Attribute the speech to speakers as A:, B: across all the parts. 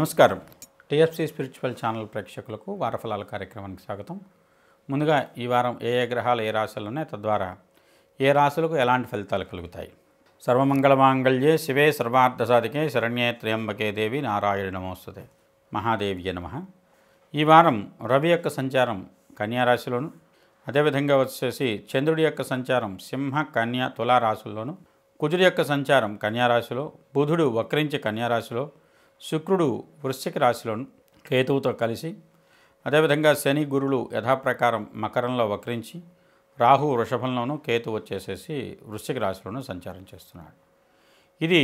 A: నమస్కారం TFC spiritual channel ప్రేక్షకులకు వారఫలాల కార్యక్రమానికి స్వాగతం ముందుగా ఈ వారం ఏ ఏ గ్రహాలు ఏ రాశులున్నాయి తద్వారా ఏ రాశులకు ఎలాంటి ఫలితాలు కలుగుతాయి సర్వమంగళమాంగళ్యే శివే సర్వార్థసాధికే శరణ్యే త్రయంబకే దేవి నారాయణ నమోస్తుతే మహాదేవి నమ ఈ వారం రవి యొక్క సంచారం కన్యారాశిలోను అదేవిధంగా వచ్చేసి చంద్రుడి యొక్క సంచారం సింహ కన్య రాశుల్లోను కుజుడి యొక్క సంచారం కన్యారాశిలో బుధుడు వక్రించి కన్యారాశిలో శుక్రుడు వృశ్చిక రాశిలో కేతువుతో కలిసి అదేవిధంగా శని గురులు యథాప్రకారం మకరంలో వక్రించి రాహు వృషభంలోనూ కేతు వచ్చేసేసి వృశ్చిక రాశిలోనూ సంచారం చేస్తున్నాడు ఇది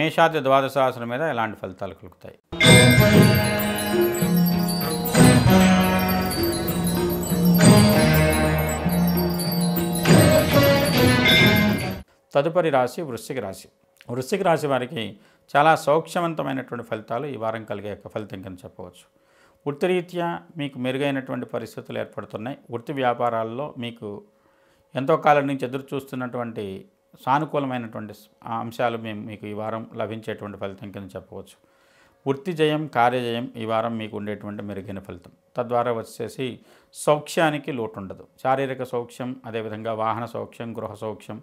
A: మేషాది ద్వాదశ రాశుల మీద ఎలాంటి ఫలితాలు కలుగుతాయి తదుపరి రాశి వృశ్చిక రాశి వృశ్చిక రాశి వారికి చాలా సౌక్ష్యవంతమైనటువంటి ఫలితాలు ఈ వారం కలిగే యొక్క ఫలితం కింద చెప్పవచ్చు వృత్తిరీత్యా మీకు మెరుగైనటువంటి పరిస్థితులు ఏర్పడుతున్నాయి వృత్తి వ్యాపారాల్లో మీకు ఎంతో కాలం నుంచి ఎదురు చూస్తున్నటువంటి సానుకూలమైనటువంటి అంశాలు మేము మీకు ఈ వారం లభించేటువంటి ఫలితం కింద చెప్పవచ్చు వృత్తి జయం కార్యజయం ఈ వారం మీకు ఉండేటువంటి మెరుగైన ఫలితం తద్వారా వచ్చేసి సౌఖ్యానికి లోటు ఉండదు శారీరక సౌఖ్యం అదేవిధంగా వాహన సౌఖ్యం గృహ సౌఖ్యం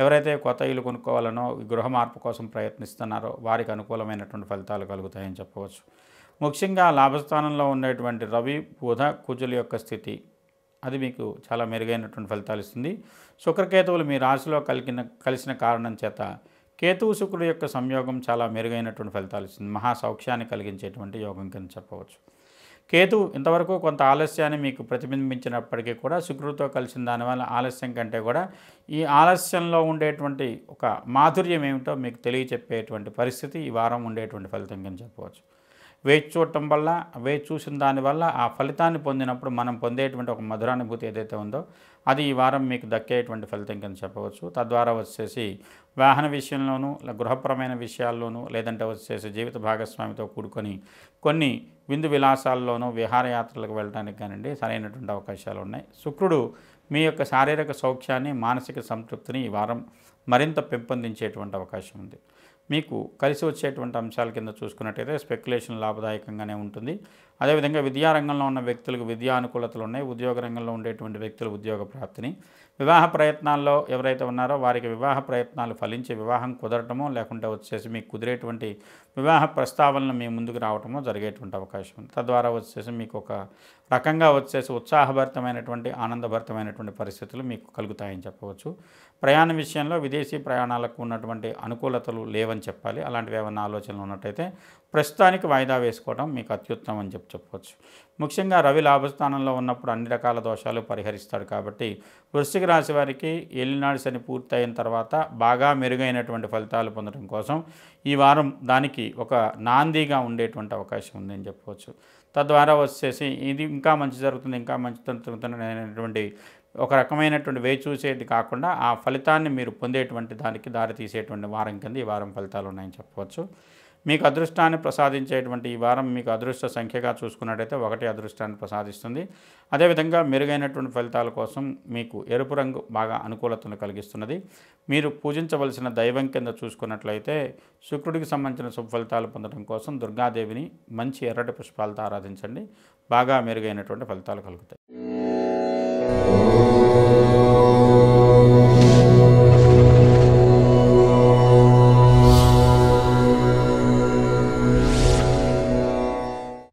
A: ఎవరైతే కొత్త ఇల్లు కొనుక్కోవాలనో గృహ మార్పు కోసం ప్రయత్నిస్తున్నారో వారికి అనుకూలమైనటువంటి ఫలితాలు కలుగుతాయని చెప్పవచ్చు ముఖ్యంగా లాభస్థానంలో ఉండేటువంటి రవి బుధ కుజుల యొక్క స్థితి అది మీకు చాలా మెరుగైనటువంటి ఫలితాలు ఇస్తుంది శుక్రకేతువులు మీ రాశిలో కలిగిన కలిసిన కారణం చేత కేతువు శుక్రుడు యొక్క సంయోగం చాలా మెరుగైనటువంటి ఫలితాలు ఇస్తుంది మహాసౌఖ్యాన్ని కలిగించేటువంటి యోగం కింద చెప్పవచ్చు కేతు ఇంతవరకు కొంత ఆలస్యాన్ని మీకు ప్రతిబింబించినప్పటికీ కూడా శుక్రుడితో కలిసిన దానివల్ల ఆలస్యం కంటే కూడా ఈ ఆలస్యంలో ఉండేటువంటి ఒక మాధుర్యం ఏమిటో మీకు తెలియచెప్పేటువంటి పరిస్థితి ఈ వారం ఉండేటువంటి ఫలితం కింద చెప్పవచ్చు వేచి చూడటం వల్ల వేచి చూసిన దానివల్ల ఆ ఫలితాన్ని పొందినప్పుడు మనం పొందేటువంటి ఒక మధురానుభూతి ఏదైతే ఉందో అది ఈ వారం మీకు దక్కేటువంటి ఫలితం కింద చెప్పవచ్చు తద్వారా వచ్చేసి వాహన విషయంలోనూ గృహపరమైన విషయాల్లోనూ లేదంటే వచ్చేసి జీవిత భాగస్వామితో కూడుకొని కొన్ని విందు విలాసాల్లోనూ విహారయాత్రలకు వెళ్ళడానికి కానివ్వండి సరైనటువంటి అవకాశాలు ఉన్నాయి శుక్రుడు మీ యొక్క శారీరక సౌఖ్యాన్ని మానసిక సంతృప్తిని ఈ వారం మరింత పెంపొందించేటువంటి అవకాశం ఉంది మీకు కలిసి వచ్చేటువంటి అంశాల కింద చూసుకున్నట్టయితే స్పెక్యులేషన్ లాభదాయకంగానే ఉంటుంది అదేవిధంగా విద్యారంగంలో ఉన్న వ్యక్తులకు విద్యా అనుకూలతలు ఉన్నాయి ఉద్యోగ రంగంలో ఉండేటువంటి వ్యక్తులు ఉద్యోగ ప్రాప్తిని వివాహ ప్రయత్నాల్లో ఎవరైతే ఉన్నారో వారికి వివాహ ప్రయత్నాలు ఫలించి వివాహం కుదరటమో లేకుంటే వచ్చేసి మీకు కుదిరేటువంటి వివాహ ప్రస్తావనలు మీ ముందుకు రావటమో జరిగేటువంటి అవకాశం ఉంది తద్వారా వచ్చేసి మీకు ఒక రకంగా వచ్చేసి ఉత్సాహభరితమైనటువంటి ఆనందభరితమైనటువంటి పరిస్థితులు మీకు కలుగుతాయని చెప్పవచ్చు ప్రయాణ విషయంలో విదేశీ ప్రయాణాలకు ఉన్నటువంటి అనుకూలతలు లేవని అని చెప్పాలి అలాంటివి ఏమైనా ఆలోచనలు ఉన్నట్టయితే ప్రస్తుతానికి వాయిదా వేసుకోవడం మీకు అత్యుత్తమం అని చెప్పి చెప్పవచ్చు ముఖ్యంగా రవి లాభస్థానంలో ఉన్నప్పుడు అన్ని రకాల దోషాలు పరిహరిస్తాడు కాబట్టి వృశ్చిక రాశి వారికి ఎల్లినాడు శని పూర్తయిన తర్వాత బాగా మెరుగైనటువంటి ఫలితాలు పొందడం కోసం ఈ వారం దానికి ఒక నాందీగా ఉండేటువంటి అవకాశం ఉందని చెప్పవచ్చు తద్వారా వచ్చేసి ఇది ఇంకా మంచి జరుగుతుంది ఇంకా మంచి జరుగుతుంది అనేటువంటి ఒక రకమైనటువంటి వేచి చూసేది కాకుండా ఆ ఫలితాన్ని మీరు పొందేటువంటి దానికి దారి తీసేటువంటి వారం కింద ఈ వారం ఫలితాలు ఉన్నాయని చెప్పవచ్చు మీకు అదృష్టాన్ని ప్రసాదించేటువంటి ఈ వారం మీకు అదృష్ట సంఖ్యగా చూసుకున్నట్టయితే ఒకటి అదృష్టాన్ని ప్రసాదిస్తుంది అదేవిధంగా మెరుగైనటువంటి ఫలితాల కోసం మీకు ఎరుపు రంగు బాగా అనుకూలతను కలిగిస్తున్నది మీరు పూజించవలసిన దైవం కింద చూసుకున్నట్లయితే శుక్రుడికి సంబంధించిన శుభ ఫలితాలు పొందడం కోసం దుర్గాదేవిని మంచి ఎర్రటి పుష్పాలతో ఆరాధించండి బాగా మెరుగైనటువంటి ఫలితాలు కలుగుతాయి